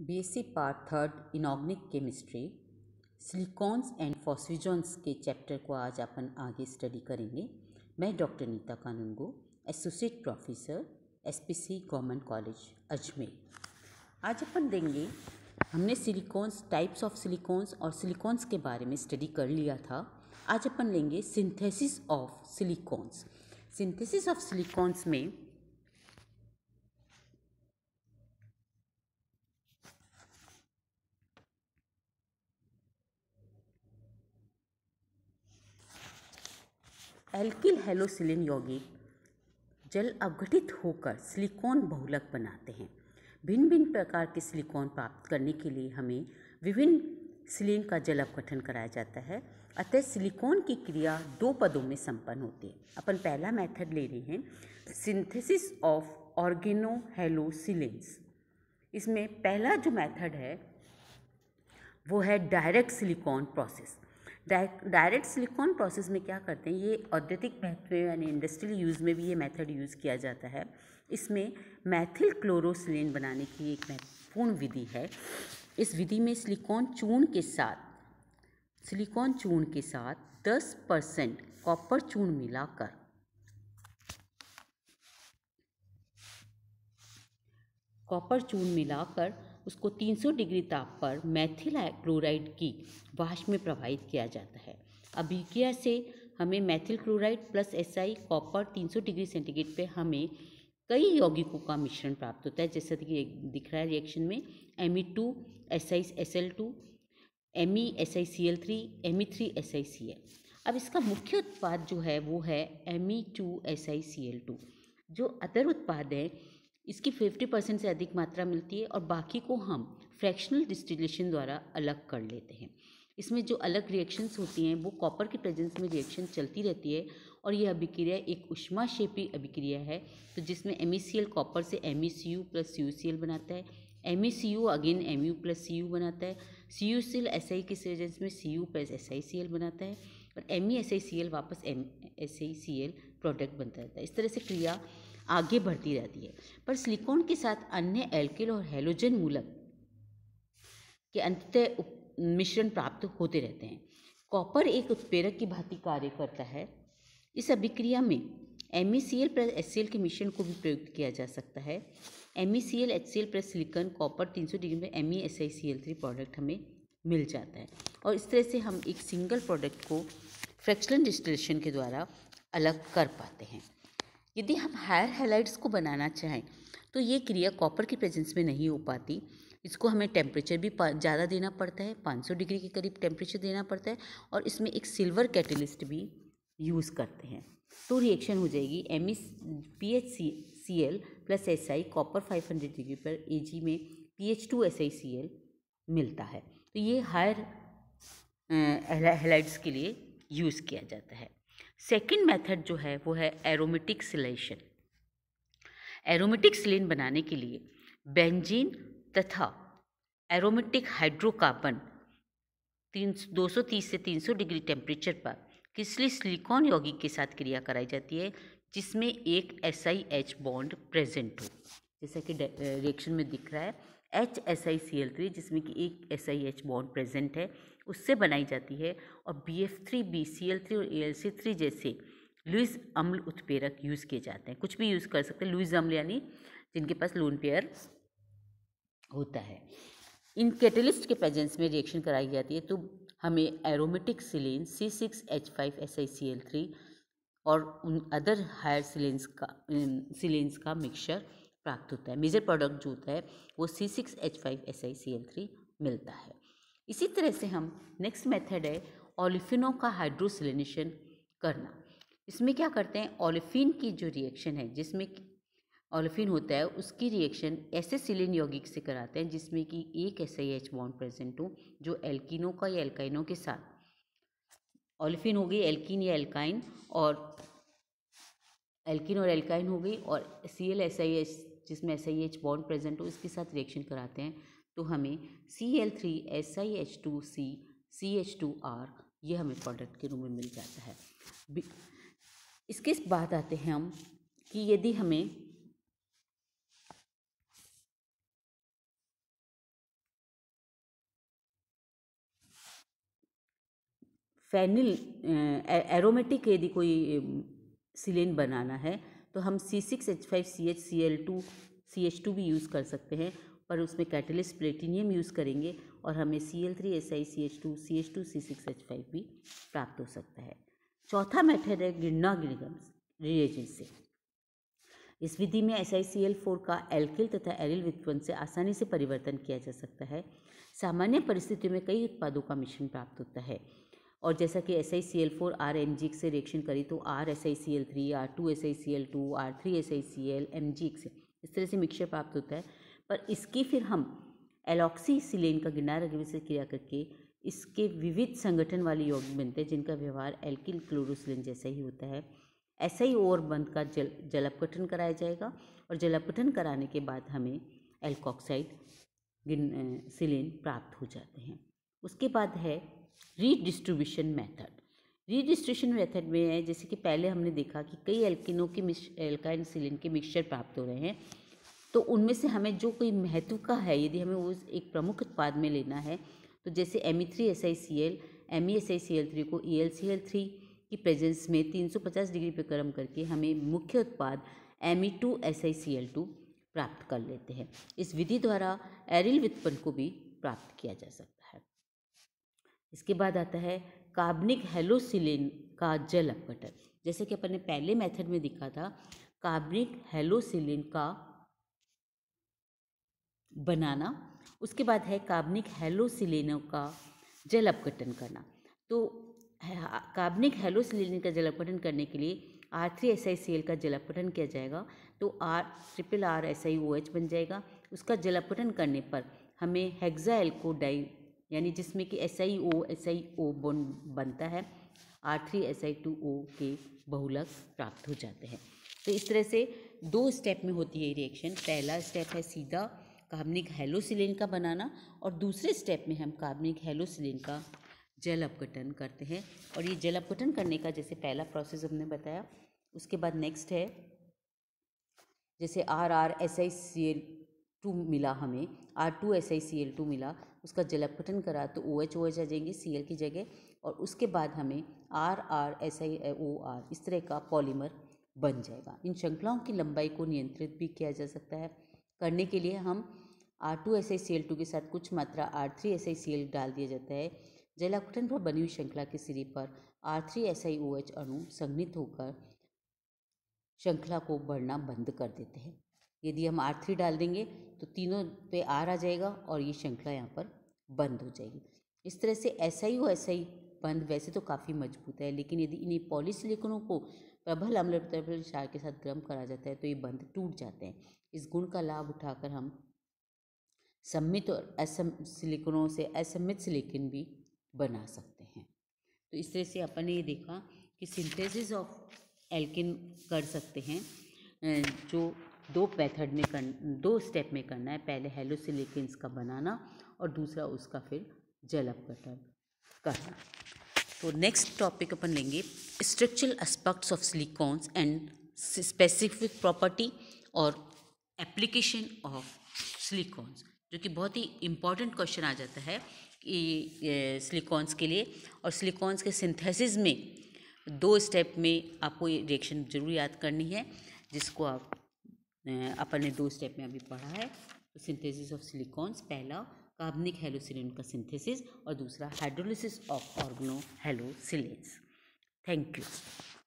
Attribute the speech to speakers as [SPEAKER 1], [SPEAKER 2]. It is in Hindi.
[SPEAKER 1] BSc part third inorganic chemistry silicones and phosphazenes के चैप्टर को आज अपन आगे स्टडी करेंगे मैं doctor Neeta Kanungo associate professor SPC government college Ajmer आज अपन देंगे हमने सिलिकॉन्स टाइप्स ऑफ सिलिकॉन्स और सिलिकॉन्स के बारे में स्टडी कर लिया था आज अपन लेंगे synthesis of silicones synthesis of silicones में एल्किल हेलोसिलिन यौगिक जल अवघटित होकर सिलिकॉन बहुलक बनाते हैं भिन्न भिन्न प्रकार के सिलिकॉन प्राप्त करने के लिए हमें विभिन्न सिलिन का जल अवगठन कराया जाता है अतः सिलिकॉन की क्रिया दो पदों में संपन्न होती है अपन पहला मेथड ले रहे हैं सिंथेसिस ऑफ ऑर्गेनो हेलोसिलेंस इसमें पहला जो मेथड है वो है direct silicon process direct silicon process में क्या करते हैं ये औद्योगिक महत्व यानी इंडस्ट्रियल यूज़ में भी ये मेथड यूज़ किया जाता है इसमें मैथिल क्लोरोसिलेन बनाने की एक महत्वपूर्ण विधि है इस विधि में सिलिकॉन चून के साथ सिलिकॉन चून के साथ 10 परसेंट कॉपर चून मिलाकर कॉपर चून मिलाकर उसको 300 डिग्री ताप पर मैथिल क्लोराइड की वाष्प में प्रवाहित किया जाता है अभिक्रिया से हमें methyl chloride plus S copper 300 degree centigrade पे हमें कई यौगिकों का मिश्रण प्राप्त होता है जैसा कि दिख रहा है रिएक्शन में M E two S I S L two M E S I C L three M E three S I C L अब इसका मुख्य उत्पाद जो है वो है M E two S I C L two जो अदर उत्पाद हैं इसकी 50 परसेंट से अधिक मात्रा मिलती है और बाकी को हम फ्रैक्शनल डिस्टिलेशन द्वारा अलग कर लेते हैं इसमें जो अलग रिएक्शंस होती हैं वो कॉपर के प्रेजेंस में रिएक्शन चलती रहती है और यह अभिक्रिया एक उष्मा शेपी अभिक्रिया है तो जिसमें एम कॉपर से एम ई प्लस यू बनाता है M E again M U plus C बनाता है C U C L S I की प्रेजेंस में C U plus S I C L बनाता है और M E S I C L वापस M S I C L product बनता रहता है इस तरह से क्रिया आगे बढ़ती रहती है पर सिलिकॉन के साथ अन्य एल्किल और हेलोजन मूलक के अंततः मिश्रण प्राप्त होते रहते हैं कॉपर एक उत्प्रेरक की भांति कार्य करता है इस अभिक्रिया में M E C L plus H C L के मिश्रण को भी प्रयुक्त किया जा सकता है M E C L H C L plus silicon copper तीन सौ डिग्री में M E S I C L three product हमें मिल जाता है और इस तरह से हम एक सिंगल प्रोडक्ट को फ्रैक्शनल डिस्टिलेशन के द्वारा अलग कर पाते हैं यदि हम हायर हैलाइड्स को बनाना चाहें तो ये क्रिया कॉपर की प्रेजेंस में नहीं हो पाती इसको हमें टेम्परेचर भी ज़्यादा देना पड़ता है 500 डिग्री के करीब टेम्परेचर देना पड़ता है और इसमें एक सिल्वर कैटलिस्ट भी यूज़ करते हैं तो रिएक्शन हो जाएगी M E P H C C L plus S I copper five hundred degree पर ए जी में P H two S I C L मिलता है तो ये हायर हेलाइट्स के लिए यूज़ किया जाता है सेकेंड मेथड जो है वो है एरोमेटिक सिलेशन एरोमेटिक सिलेन बनाने के लिए बेंजीन तथा एरोमेटिक हाइड्रोकार्बन तीन दो सौ तीस से तीन सौ डिग्री टेम्परेचर पर किसली सिलिकॉन यौगिक के साथ क्रिया कराई जाती है जिसमें एक S I H bond present हो जैसा कि रिएक्शन में दिख रहा है H S I C L three जिसमें कि एक S I H bond present है उससे बनाई जाती है और B F three B C L three और ए एल सी थ्री जैसे लुइस अम्ल उत्पेरक यूज़ किए जाते हैं कुछ भी यूज़ कर सकते हैं लुइस अम्ल यानी जिनके पास लोन पेयर होता है इन कैटलिस्ट के प्रेजेंस में रिएक्शन कराई जाती है तो हमें aromatic silane C six H five S I C L three और उन अदर हायर सिलेंस का सिलेंस का मिक्सचर प्राप्त होता है मेजर प्रोडक्ट जो होता है वो C six H five S I C L three मिलता है इसी तरह से हम नेक्स्ट मेथड है ओलिफिनों का हाइड्रोसिलेशन करना इसमें क्या करते हैं ओलिफिन की जो रिएक्शन है जिसमें ओलिफिन होता है उसकी रिएक्शन ऐसे सिलिन यौगिक से कराते हैं जिसमें कि एक S I H bond present हो जो एल्किनों का या एल्काइनों के साथ ओलिफिन हो गई एल्किन या एल्काइन और एल्किन और एल्काइन हो गई और C L S I H जिसमें S I H bond present हो इसके साथ रिएक्शन कराते हैं तो हमें C L three S I H two C C H two R ये हमें प्रोडक्ट के रूप में मिल जाता है इसके बाद आते हैं हम कि यदि हमें फैनिल एरोमेटिक यदि कोई सिलेन बनाना है तो हम C six H five C H C L two C H two भी यूज़ कर सकते हैं पर उसमें कैटलिस्ट प्लेटिनियम यूज़ करेंगे और हमें C L three S I C H two C H two C six H five भी प्राप्त हो सकता है चौथा मेथड है गिरना गिरगम्स रिएजन से इस विधि में S I C L four का एल्किल तथा एरिल विक्वन से आसानी से परिवर्तन किया जा सकता है सामान्य परिस्थितियों में कई उत्पादों का मिश्रण प्राप्त होता है और जैसा कि S I C L four R M G से रिएक्शन करी तो R S I C L three R two S I C L two R three S I C L M G से इस तरह से मिक्सचर प्राप्त होता है पर इसकी फिर हम एलॉक्सी सिलेन का गिनार से क्रिया करके इसके विविध संगठन वाले यौगिक बनते हैं जिनका व्यवहार एल्किल क्लोरोसिलिन जैसा ही होता है ऐसा ही और बंद का जल जलापगठन कराया जाएगा और जलापगठन कराने के बाद हमें एल्कोक्साइड सिलेन प्राप्त हो जाते हैं उसके बाद है रीडिस्ट्रीब्यूशन मेथड रीडिस्ट्रीब्यूशन मेथड में है जैसे कि पहले हमने देखा कि कई एल्किनों के एल्काइन सिलिन के मिक्सचर प्राप्त हो रहे हैं तो उनमें से हमें जो कोई महत्व का है यदि हमें वो एक प्रमुख उत्पाद में लेना है तो जैसे M E three S I C L M E S I C L three को E L C L three की प्रेजेंस में तीन सौ पचास डिग्री पर गर्म करके हमें मुख्य उत्पाद M E two S I C L two प्राप्त कर लेते हैं इस विधि द्वारा एरिल वित्पन को भी प्राप्त किया जा सकता है इसके बाद आता है कार्बनिक हेलोसिलेन का जल अपघटन जैसे कि अपन ने पहले मेथड में देखा था कार्बनिक हेलोसिलेन का बनाना उसके बाद है कार्बनिक हेलोसिलेनों का जल अपघटन करना तो कार्बनिक हेलोसिलेन का जल अपघटन करने के लिए R three S I C L का जल अपघटन किया जाएगा तो R triple R S I O H बन जाएगा उसका जल अपघटन करने पर हमें हेक्सा एल्को डाई यानी जिसमें कि S I O S I O bond बनता है R three S I two O के बहुलक प्राप्त हो जाते हैं तो इस तरह से दो स्टेप में होती है रिएक्शन पहला स्टेप है सीधा कार्बनिक हेलोसिलेन का बनाना और दूसरे स्टेप में हम कार्बनिक हेलोसिलेन का जल अपघटन करते हैं और ये जल अपघटन करने का जैसे पहला प्रोसेस हमने बताया उसके बाद नेक्स्ट है जैसे R R S I C L two मिला हमें R two S I C L two मिला उसका जलपटन करा तो ओ एच ओ एच आ जाएंगे सी एल की जगह और उसके बाद हमें R R S I O R इस तरह का पॉलीमर बन जाएगा इन श्रृंखलाओं की लंबाई को नियंत्रित भी किया जा सकता है करने के लिए हम R two S I C L two के साथ कुछ मात्रा R three S I C L डाल दिया जाता है जलाकुटन पर बनी हुई श्रृंखला के सिरे पर R three S I O H अणु संघनित होकर श्रृंखला को बढ़ना बंद कर देते हैं यदि हम आर थ्री डाल देंगे तो तीनों पे आर आ जाएगा और ये श्रृंखला यहाँ पर बंद हो जाएगी इस तरह से ऐसा ही हो ऐसा ही बंद वैसे तो काफ़ी मजबूत है लेकिन यदि इन्हीं पॉलीसिलिकॉनों को प्रबल अम्ल प्रबल क्षार के साथ गर्म करा जाता है तो ये बंद टूट जाते हैं इस गुण का लाभ उठाकर हम सम्मित और असम सिलिकनों से असम्मित सिलिकन भी बना सकते हैं तो इस तरह से अपन ने ये देखा कि सिंथेसिस ऑफ एल्किन कर सकते हैं जो दो पैथड में कर दो स्टेप में करना है पहले हेलो सिलिकेंस का बनाना और दूसरा उसका फिर जल अपघटन करना तो नेक्स्ट टॉपिक अपन लेंगे structural aspects of silicones and specific property और एप्लीकेशन ऑफ सिलिकॉन्स जो कि बहुत ही इम्पॉर्टेंट क्वेश्चन आ जाता है कि सिलिकॉन्स के लिए और सिलिकॉन्स के सिंथेसिस में दो स्टेप में आपको ये रिएक्शन जरूर याद करनी है जिसको आप अपन ने दो स्टेप में अभी पढ़ा है सिंथेसिस ऑफ सिलिकॉन्स पहला कार्बनिक हेलोसिलिन का सिंथेसिस और दूसरा hydrolysis of organohalosilanes thank you